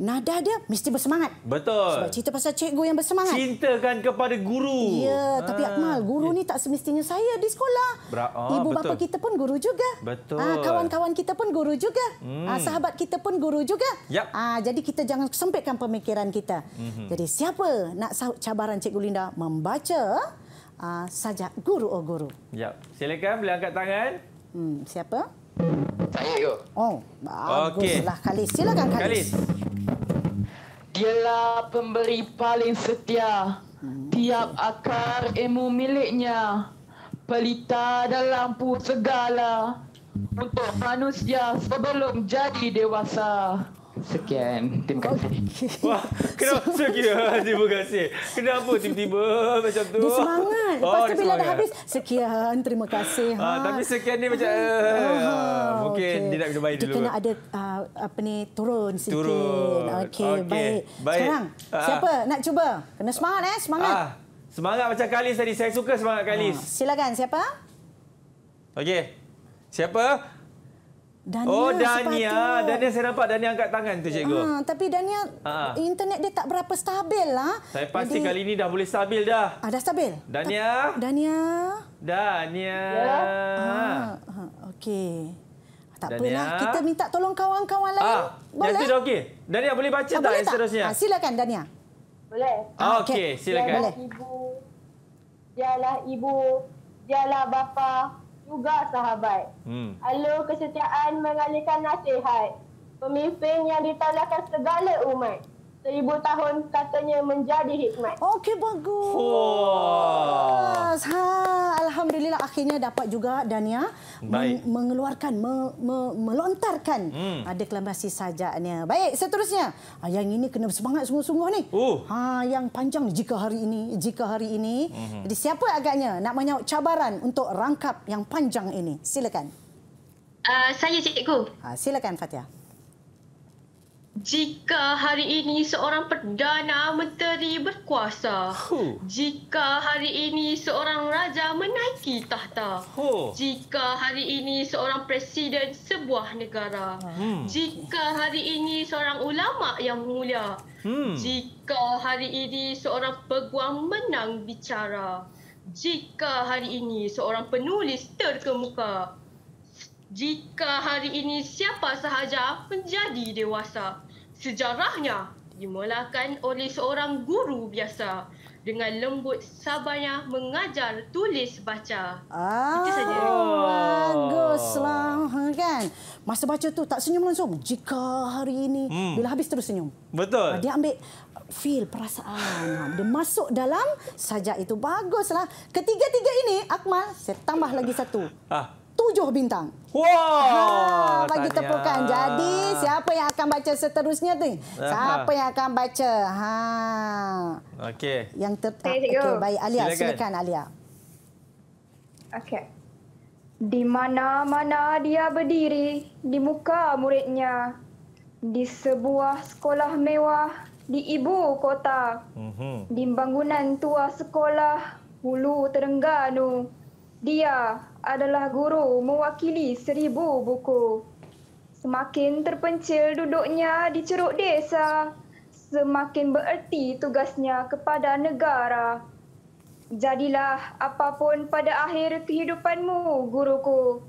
nada dia mesti bersemangat. Betul. Sebab cerita pasal cikgu yang bersemangat. Cintakan kepada guru. Ya, ha. tapi ah, Akmal, guru ya. ni tak semestinya saya di sekolah. Bra oh, Ibu ah, betul. bapa kita pun guru juga. Betul. Ah, kawan-kawan ha, kita pun guru juga. Hmm. Ha, sahabat kita pun guru juga. Yep. Ha, jadi kita jangan sempitkan pemikiran kita. Mm -hmm. Jadi siapa nak sahut cabaran cikgu Linda membaca uh, sajak guru oh guru. Ya Silakan, boleh angkat tangan. Hmm, Siapa? Saya yo. Oh, baguslah okay. Kalis. Silakan Kalis. Kalis. Dialah pemberi paling setia. Hmm. Tiap akar ilmu miliknya. Pelita dan lampu segala. Untuk manusia sebelum jadi dewasa. Sekian. Terima kasih. Okay. Wah, kenapa sekian? Terima kasih. Kenapa tiba-tiba macam tu? Dia semangat. Oh, Lepas oh, tu bila dah habis, sekian. Terima kasih. Ah, ha. Ah, tapi sekian ni macam... Okay. Uh, ah, mungkin okay. dia nak minum air dulu. Kita nak ada uh, apa ni, turun sikit. Turun. Okey, okay. baik. baik. Sekarang, ah. siapa nak cuba? Kena semangat, eh? Semangat. Ah. Semangat macam Kalis tadi. Saya suka semangat Kalis. Ah. Silakan, siapa? Okey. Siapa? Dania oh, Dania. Sepatu. Dania saya nampak. Dania angkat tangan tu, cikgu. Ah, ha, tapi Dania, ha. internet dia tak berapa stabil lah. Saya pasti Jadi... kali ini dah boleh stabil dah. Ha, dah stabil? Dania. Ta Dania. Dania. Ya. Ha. Okey. Tak Dania. apalah. Kita minta tolong kawan-kawan lain. Ha. Boleh? Yang itu okay. Dania, boleh baca ha, tak yang seterusnya? Ha, silakan, Dania. Boleh. Ah, Okey, silakan. Dialah ibu. Dialah ibu. Dialah bapa juga sahabat. Hmm. Alu kesetiaan mengalihkan nasihat. Pemimpin yang ditolakkan segala umat seribu tahun katanya menjadi hikmat. Okey, bagus. Oh. Ha, Alhamdulillah, akhirnya dapat juga Dania Baik. mengeluarkan, me me melontarkan hmm. deklamasi sajaknya. Baik, seterusnya. Ah, yang ini kena bersemangat sungguh-sungguh ini. Uh. Ha, yang panjang jika hari ini. jika hari ini. Hmm. Jadi siapa agaknya nak menyawak cabaran untuk rangkap yang panjang ini? Silakan. Uh, saya, Cikgu. Ha, silakan, Fatihah. Jika hari ini seorang perdana menteri berkuasa. Huh. Jika hari ini seorang raja menaiki tahta. Huh. Jika hari ini seorang presiden sebuah negara. Hmm. Jika hari ini seorang ulama yang mulia. Hmm. Jika hari ini seorang peguam menang bicara. Jika hari ini seorang penulis terkemuka jika hari ini siapa sahaja menjadi dewasa. Sejarahnya dimulakan oleh seorang guru biasa dengan lembut sabarnya mengajar tulis baca. Ah, Itu saja. Baguslah ha, kan. Masa baca tu tak senyum langsung. Jika hari ini hmm. bila habis terus senyum. Betul. Ah, dia ambil uh, feel perasaan ah, dia masuk dalam saja itu baguslah ketiga-tiga ini akmal saya tambah lagi satu ah tujuh bintang. Wah, wow, ha, bagi tepukan. Jadi siapa yang akan baca seterusnya tu? Siapa yang akan baca? Ha. Okey. Yang tetap. Ah, okey, okay, baik Alia, silakan, silakan Alia. Okey. Di mana-mana dia berdiri di muka muridnya di sebuah sekolah mewah di ibu kota. Mm-hmm. Di bangunan tua sekolah Hulu Terengganu. Dia adalah guru mewakili seribu buku. Semakin terpencil duduknya di ceruk desa, semakin bererti tugasnya kepada negara. Jadilah apapun pada akhir kehidupanmu, guruku.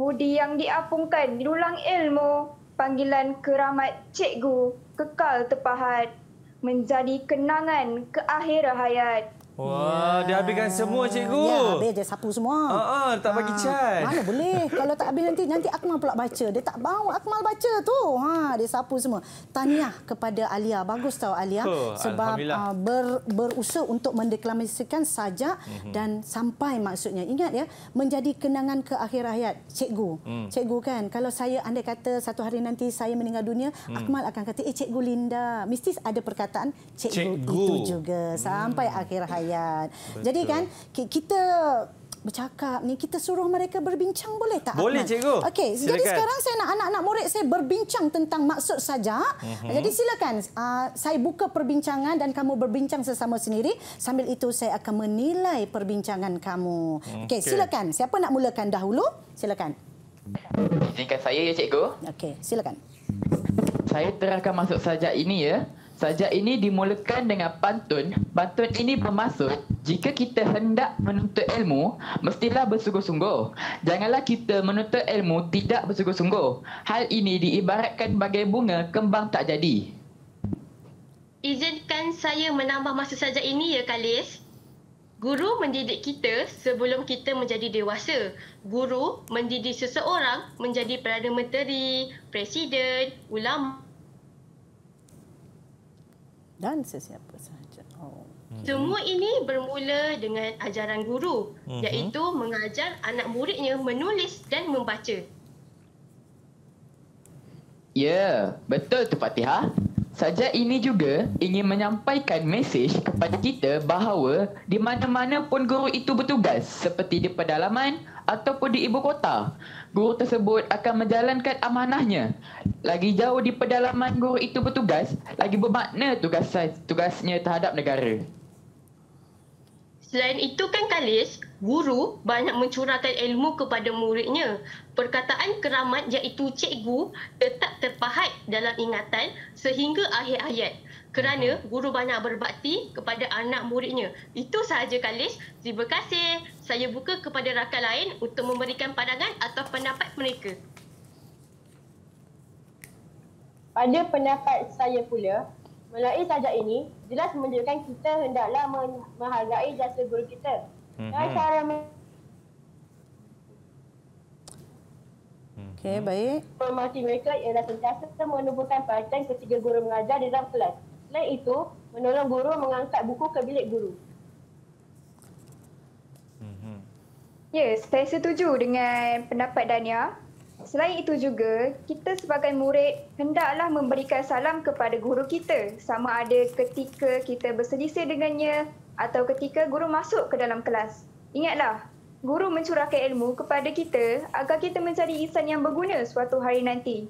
Budi yang diapungkan di dulang ilmu, panggilan keramat cikgu kekal terpahat. Menjadi kenangan ke akhir hayat. Wah, yeah. dia habiskan semua ya, cikgu. Ya, habis dia sapu semua. Ha, ha tak bagi ha, Mana boleh? Kalau tak habis nanti nanti Akmal pula baca. Dia tak bau Akmal baca tu. Ha, dia sapu semua. Tanya kepada Alia. Bagus tahu Alia oh, sebab uh, ber, berusaha untuk mendeklamasikan sajak mm -hmm. dan sampai maksudnya. Ingat ya, menjadi kenangan ke akhir hayat cikgu. Mm. Cikgu kan, kalau saya andai kata satu hari nanti saya meninggal dunia, mm. Akmal akan kata, "Eh, cikgu Linda." Mesti ada perkataan cikgu, cikgu. itu juga sampai mm. akhir hayat pakaian. Betul. Jadi kan kita bercakap ni kita suruh mereka berbincang boleh tak? Boleh Ahmad? cikgu. Okey, jadi sekarang saya nak anak-anak murid saya berbincang tentang maksud saja. Uh mhm. -huh. Jadi silakan uh, saya buka perbincangan dan kamu berbincang sesama sendiri. Sambil itu saya akan menilai perbincangan kamu. Okey, okay. silakan. Siapa nak mulakan dahulu? Silakan. Izinkan saya ya cikgu. Okey, silakan. Saya terangkan maksud saja ini ya. Sajak ini dimulakan dengan pantun. Pantun ini bermaksud jika kita hendak menuntut ilmu, mestilah bersungguh-sungguh. Janganlah kita menuntut ilmu tidak bersungguh-sungguh. Hal ini diibaratkan bagai bunga kembang tak jadi. Izinkan saya menambah masa sajak ini ya Kalis. Guru mendidik kita sebelum kita menjadi dewasa. Guru mendidik seseorang menjadi Perdana Menteri, Presiden, Ulama, dan sesiapa sahaja. Oh. Semua ini bermula dengan ajaran guru uh iaitu mengajar anak muridnya menulis dan membaca. Ya, yeah, betul tu Fatihah. Saja ini juga ingin menyampaikan mesej kepada kita bahawa di mana-mana pun guru itu bertugas seperti di pedalaman, ataupun di ibu kota, guru tersebut akan menjalankan amanahnya. Lagi jauh di pedalaman guru itu bertugas, lagi bermakna tugas tugasnya terhadap negara. Selain itu kan Kalis, guru banyak mencurahkan ilmu kepada muridnya. Perkataan keramat iaitu cikgu tetap terpahat dalam ingatan sehingga akhir ayat kerana guru banyak berbakti kepada anak muridnya. Itu sahaja Kalis. Terima kasih. Saya buka kepada rakan lain untuk memberikan pandangan atau pendapat mereka. Pada pendapat saya pula, melalui sajak ini jelas menunjukkan kita hendaklah menghargai jasa guru kita. Mhm. Dan cara mhm. Okey, baik. Pemati mereka ialah sentiasa menubuhkan perhatian ketiga guru mengajar di dalam kelas. Selain itu, menolong guru mengangkat buku ke bilik guru. Ya, yes, saya setuju dengan pendapat Dania. Selain itu juga, kita sebagai murid hendaklah memberikan salam kepada guru kita sama ada ketika kita berselisih dengannya atau ketika guru masuk ke dalam kelas. Ingatlah, guru mencurahkan ilmu kepada kita agar kita mencari insan yang berguna suatu hari nanti.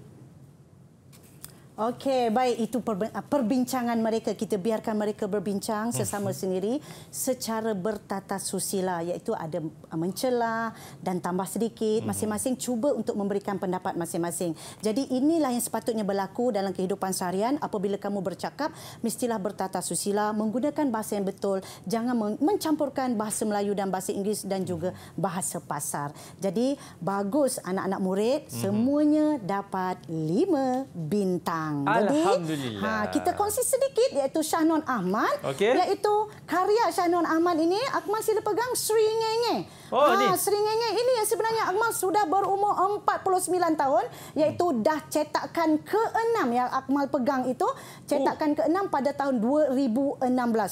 Okey, baik itu ah, perbincangan mereka kita biarkan mereka berbincang sesama mhm. sendiri secara bertata susila iaitu ada ah, mencela dan tambah sedikit mhm. masing-masing cuba untuk memberikan pendapat masing-masing. Jadi inilah yang sepatutnya berlaku dalam kehidupan seharian apabila kamu bercakap mestilah bertata susila menggunakan bahasa yang betul jangan mencampurkan bahasa Melayu dan bahasa Inggeris dan juga mhm. bahasa pasar. Jadi bagus anak-anak murid semuanya dapat lima bintang. Kemang. Alhamdulillah. Jadi, ha, kita kongsi sedikit iaitu Shahnon Ahmad. Okay. Iaitu karya Shahnon Ahmad ini, Akmal sila pegang Sri Ngenge. Oh, ha, Sri Ngenge ini yang sebenarnya Akmal sudah berumur 49 tahun. Iaitu dah cetakan keenam yang Akmal pegang itu. Cetakan oh. ke-6 pada tahun 2016.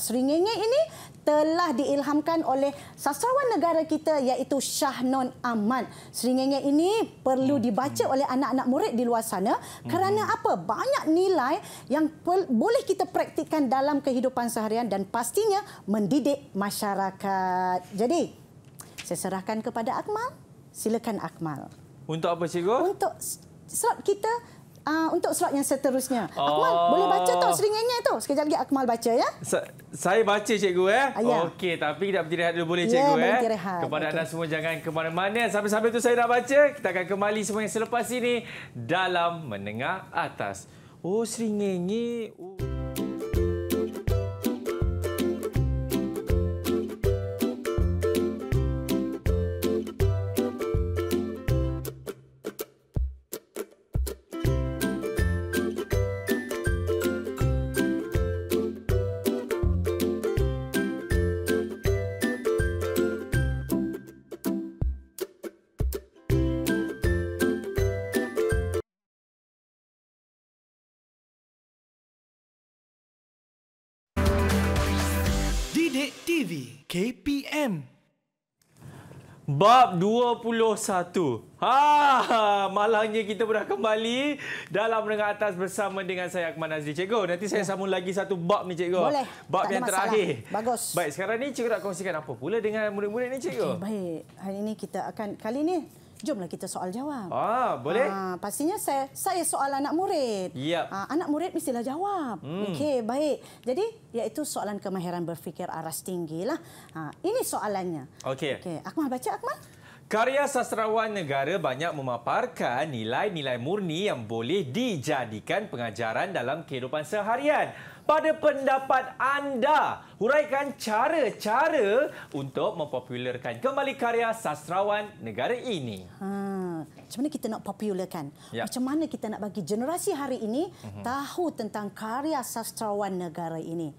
Sri Ngenge ini telah diilhamkan oleh sastrawan negara kita iaitu Shahnon Ahmad. Sri ini perlu hmm. dibaca oleh anak-anak murid di luar sana kerana hmm. apa? banyak nilai yang boleh kita praktikkan dalam kehidupan seharian dan pastinya mendidik masyarakat. Jadi, saya serahkan kepada Akmal. Silakan Akmal. Untuk apa cikgu? Untuk slot kita uh, untuk slot yang seterusnya. Oh. Akmal boleh baca tau seringannya itu. Sekejap lagi Akmal baca ya. Sa saya baca cikgu eh. Ah, ya. Okey, tapi tidak berhenti rehat dulu boleh ya, cikgu ya, eh. Rehat. Kepada okay. anda semua jangan ke mana-mana. Sampai-sampai itu saya dah baca. Kita akan kembali semua yang selepas ini dalam menengah atas. 오 스링앵이 오. TV KPM Bab 21. Ha, malangnya kita sudah kembali dalam menengah atas bersama dengan saya Akman Azri. Cikgu, nanti saya ya. sambung lagi satu bab ni, Cikgu. Boleh. Bab yang terakhir. Bagus. Baik, sekarang ni Cikgu nak kongsikan apa pula dengan murid-murid ni, Cikgu? Okay, baik. Hari ini kita akan, kali ini Jomlah kita soal jawab. Ah, boleh? Ah, pastinya saya saya soal anak murid. Yep. Ah, anak murid mestilah jawab. Hmm. Okey, baik. Jadi, iaitu soalan kemahiran berfikir aras tinggilah. Ah, ini soalannya. Okey. Okey, Akmal baca Akmal. Karya sastrawan negara banyak memaparkan nilai-nilai murni yang boleh dijadikan pengajaran dalam kehidupan seharian pada pendapat anda. Huraikan cara-cara untuk mempopularkan kembali karya sastrawan negara ini. Hmm, macam mana kita nak popularkan? Ya. Macam mana kita nak bagi generasi hari ini uh-huh. tahu tentang karya sastrawan negara ini?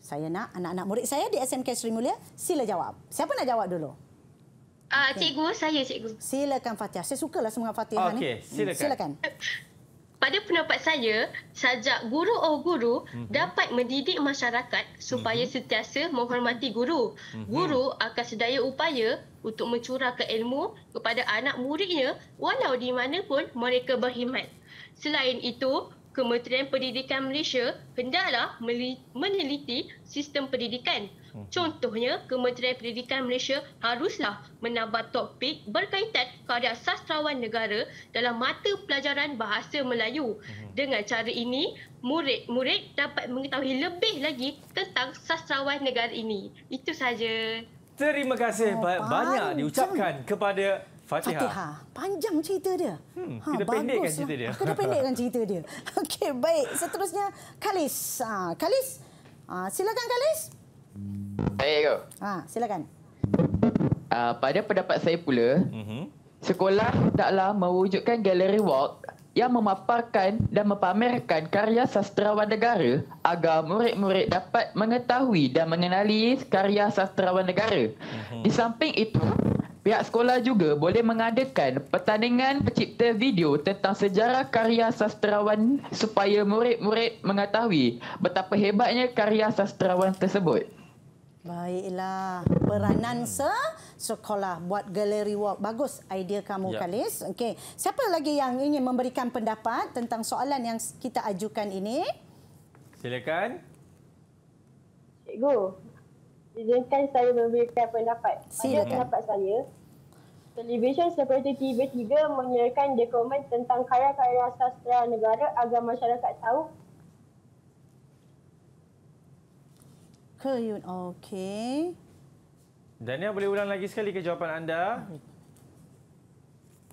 Saya nak anak-anak murid saya di SMK Sri Mulia, sila jawab. Siapa nak jawab dulu? Okay. Ah, cikgu, saya cikgu. Silakan Fatihah. Saya sukalah semua Fatihah okay, ni. Okey, silakan. silakan pada pendapat saya, sajak guru oh guru mm-hmm. dapat mendidik masyarakat supaya mm-hmm. sentiasa menghormati guru. Mm-hmm. Guru akan sedaya upaya untuk mencurahkan ilmu kepada anak muridnya walau di mana pun mereka berkhidmat. Selain itu, Kementerian Pendidikan Malaysia hendaklah meneliti sistem pendidikan Hmm. Contohnya, Kementerian Pendidikan Malaysia haruslah menambah topik berkaitan karya sastrawan negara dalam mata pelajaran bahasa Melayu. Hmm. Dengan cara ini, murid-murid dapat mengetahui lebih lagi tentang sastrawan negara ini. Itu saja. Terima kasih oh, banyak panjang. diucapkan kepada Fatihah. Fatihah. Panjang cerita dia. Hmm, ha, kita lah. pendekkan cerita dia. Aku dah pendekkan cerita dia. Okey, baik. Seterusnya, Kalis. Ah, Kalis, ah, silakan Kalis. Hmm. Saya ke? Ha, silakan. Uh, pada pendapat saya pula, mm-hmm. sekolah taklah mewujudkan galeri walk yang memaparkan dan mempamerkan karya sastrawan negara agar murid-murid dapat mengetahui dan mengenali karya sastrawan negara. Mm-hmm. Di samping itu, pihak sekolah juga boleh mengadakan pertandingan pencipta video tentang sejarah karya sastrawan supaya murid-murid mengetahui betapa hebatnya karya sastrawan tersebut. Baiklah, peranan hmm. se sekolah buat galeri walk. Bagus idea kamu, ya. Kalis. Okey, siapa lagi yang ingin memberikan pendapat tentang soalan yang kita ajukan ini? Silakan. Cikgu, izinkan saya memberikan pendapat. Silakan. Pada pendapat saya, televisyen seperti TV3 menyiarkan dokumen tentang karya-karya sastra negara agar masyarakat tahu Kelyun. Okey. Dania boleh ulang lagi sekali ke jawapan anda?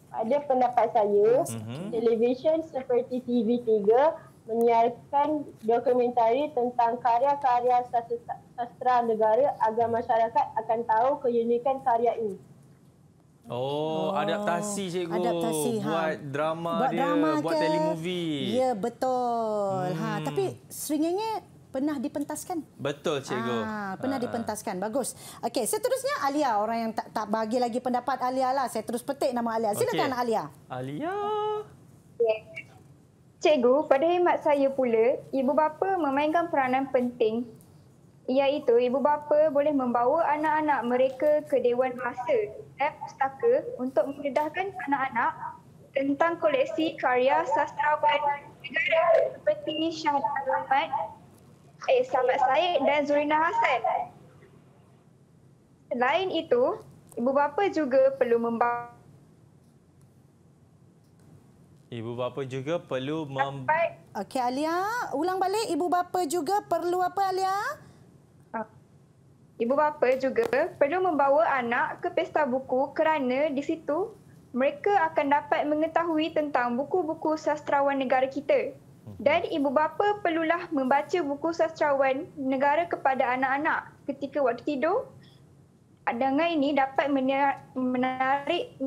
Ada pendapat saya, mm-hmm. televisyen seperti TV3 menyiarkan dokumentari tentang karya-karya sastra negara agar masyarakat akan tahu keunikan karya ini. Oh, oh, adaptasi cikgu. Adaptasi ha. buat ha. drama buat dia, drama buat ke? telemovie. Ya, betul. Ha, hmm. Ha, tapi seringnya pernah dipentaskan. Betul cikgu. Ah, ah. pernah ah. dipentaskan. Bagus. Okey, seterusnya Alia orang yang tak, tak bagi lagi pendapat Alia lah. Saya terus petik nama Alia. Silakan okay. Alia. Alia. Cikgu, pada hemat saya pula, ibu bapa memainkan peranan penting iaitu ibu bapa boleh membawa anak-anak mereka ke dewan bahasa dan pustaka untuk mendedahkan anak-anak tentang koleksi karya sastrawan negara seperti Syahdan Ahmad Eh, Ismail Said dan Zurina Hassan. Selain itu, ibu bapa juga perlu membawa Ibu bapa juga perlu mem Okey Alia, ulang balik ibu bapa juga perlu apa Alia? Ah. Ibu bapa juga perlu membawa anak ke pesta buku kerana di situ mereka akan dapat mengetahui tentang buku-buku sastrawan negara kita. Dan ibu bapa perlulah membaca buku sastrawan negara kepada anak-anak ketika waktu tidur. Dengan ini dapat menarik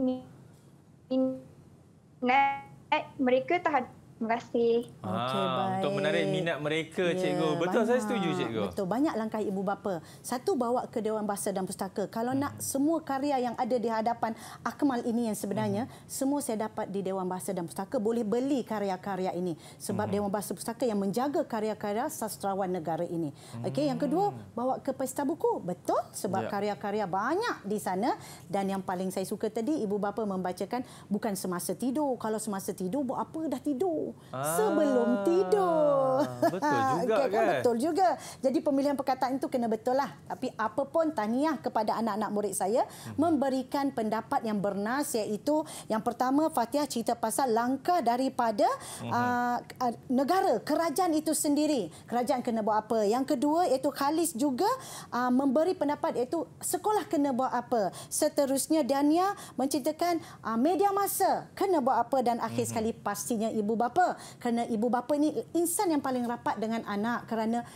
mereka terhadap Terima kasih. Ah, okay, baik. Untuk menarik minat mereka, yeah, Cikgu. Betul, banyak. saya setuju, Cikgu. Betul, banyak langkah ibu bapa. Satu, bawa ke Dewan Bahasa dan Pustaka. Kalau hmm. nak semua karya yang ada di hadapan Akmal ini yang sebenarnya, hmm. semua saya dapat di Dewan Bahasa dan Pustaka, boleh beli karya-karya ini. Sebab hmm. Dewan Bahasa Pustaka yang menjaga karya-karya sastrawan negara ini. Hmm. Okey, Yang kedua, hmm. bawa ke Pesta Buku. Betul, sebab ya. karya-karya yeah. banyak di sana. Dan yang paling saya suka tadi, ibu bapa membacakan bukan semasa tidur. Kalau semasa tidur, buat apa dah tidur? Aa, ah, sebelum tidur. Betul juga okay, kan? kan? Betul juga. Jadi pemilihan perkataan itu kena betul lah. Tapi apa pun tahniah kepada anak-anak murid saya hmm. memberikan pendapat yang bernas iaitu yang pertama Fatihah cerita pasal langkah daripada hmm. aa, ah, ah, negara, kerajaan itu sendiri. Kerajaan kena buat apa. Yang kedua iaitu Khalis juga aa, memberi pendapat iaitu sekolah kena buat apa. Seterusnya Dania menceritakan aa, media masa kena buat apa dan akhir hmm. sekali pastinya ibu bapa apa? Kerana ibu bapa ini insan yang paling rapat dengan anak kerana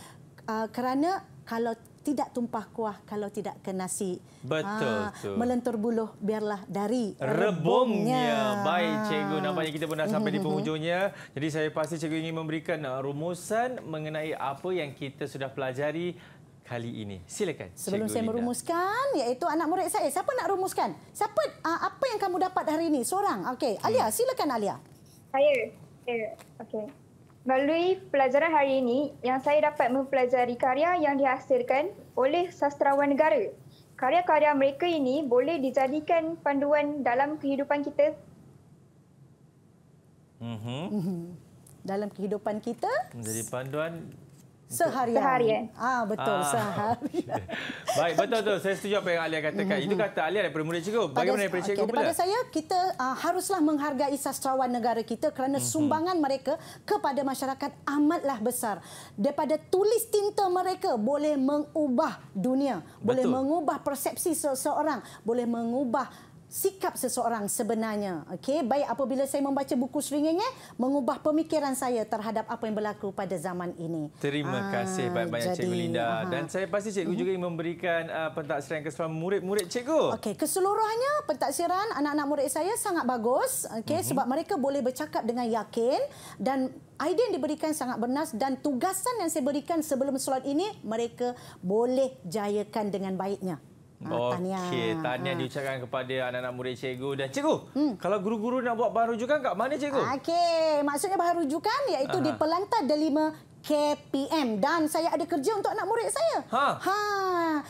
uh, kerana kalau tidak tumpah kuah kalau tidak ke nasi. Betul. Ha, Melentur buluh biarlah dari rebungnya. rebungnya. Baik cikgu, nampaknya kita pun dah sampai di penghujungnya. Jadi saya pasti cikgu ingin memberikan uh, rumusan mengenai apa yang kita sudah pelajari kali ini. Silakan. Sebelum saya merumuskan merumuskan iaitu anak murid saya, siapa nak rumuskan? Siapa uh, apa yang kamu dapat hari ini? Seorang. Okey, okay. Hmm. Alia, silakan Alia. Saya. Okay. Eh, okay. Melalui pelajaran hari ini, yang saya dapat mempelajari karya yang dihasilkan oleh sastrawan negara. Karya-karya mereka ini boleh dijadikan panduan dalam kehidupan kita. Mm-hmm. Dalam kehidupan kita? Menjadi panduan sehari Seharian. Ah betul, ah. seharian. Baik, betul betul. Saya setuju apa yang Alia katakan. Mm -hmm. Itu kata Alia daripada murid cikgu. Bagaimana daripada cikgu okay, pula? Daripada saya, kita uh, haruslah menghargai sastrawan negara kita kerana mm -hmm. sumbangan mereka kepada masyarakat amatlah besar. Daripada tulis tinta mereka boleh mengubah dunia. Betul. Boleh mengubah persepsi seseorang. Boleh mengubah sikap seseorang sebenarnya. Okey, baik apabila saya membaca buku seringnya mengubah pemikiran saya terhadap apa yang berlaku pada zaman ini. Terima aa, ah, kasih banyak-banyak Cikgu Linda aa. dan saya pasti Cikgu hmm. juga yang memberikan uh, pentaksiran kepada murid-murid Cikgu. Okey, keseluruhannya pentaksiran anak-anak murid saya sangat bagus. Okey, mm-hmm. sebab mereka boleh bercakap dengan yakin dan idea yang diberikan sangat bernas dan tugasan yang saya berikan sebelum solat ini mereka boleh jayakan dengan baiknya. Ah, okey, tahniah, tahniah diucapkan kepada anak-anak murid cikgu. Dan cikgu, hmm. kalau guru-guru nak buat bahan rujukan, kat mana cikgu? Ah, okey, maksudnya bahan rujukan iaitu Aha. di Pelantar Delima KPM dan saya ada kerja untuk anak murid saya. Ha. ha.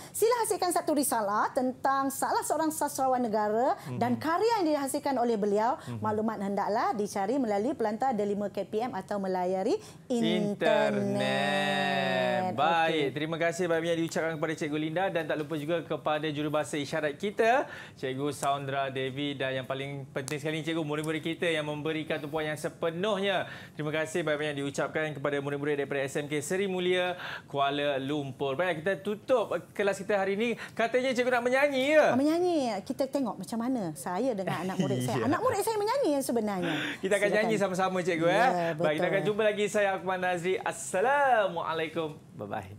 Sila hasilkan satu risalah tentang salah seorang sastrawan negara hmm dan karya yang dihasilkan oleh beliau. Mm-hmm. Maklumat hendaklah dicari melalui pelantar Delima KPM atau melayari internet. internet. Baik, okay. terima kasih banyak yang diucapkan kepada Cikgu Linda dan tak lupa juga kepada jurubahasa isyarat kita, Cikgu Saundra Devi dan yang paling penting sekali Cikgu murid-murid kita yang memberikan tumpuan yang sepenuhnya. Terima kasih banyak yang diucapkan kepada murid-murid daripada SMK Seri Mulia Kuala Lumpur. Baik kita tutup kelas kita hari ini. Katanya cikgu nak menyanyi ya? Ah, menyanyi. Kita tengok macam mana saya dengan anak murid saya. Ya. Anak murid saya menyanyi yang sebenarnya. Kita akan Silakan. nyanyi sama-sama cikgu ya. ya. Baik kita akan jumpa lagi saya Akmal Nazri. Assalamualaikum. Bye bye.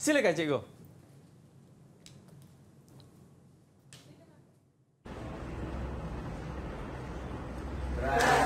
Silakan cikgu. Right.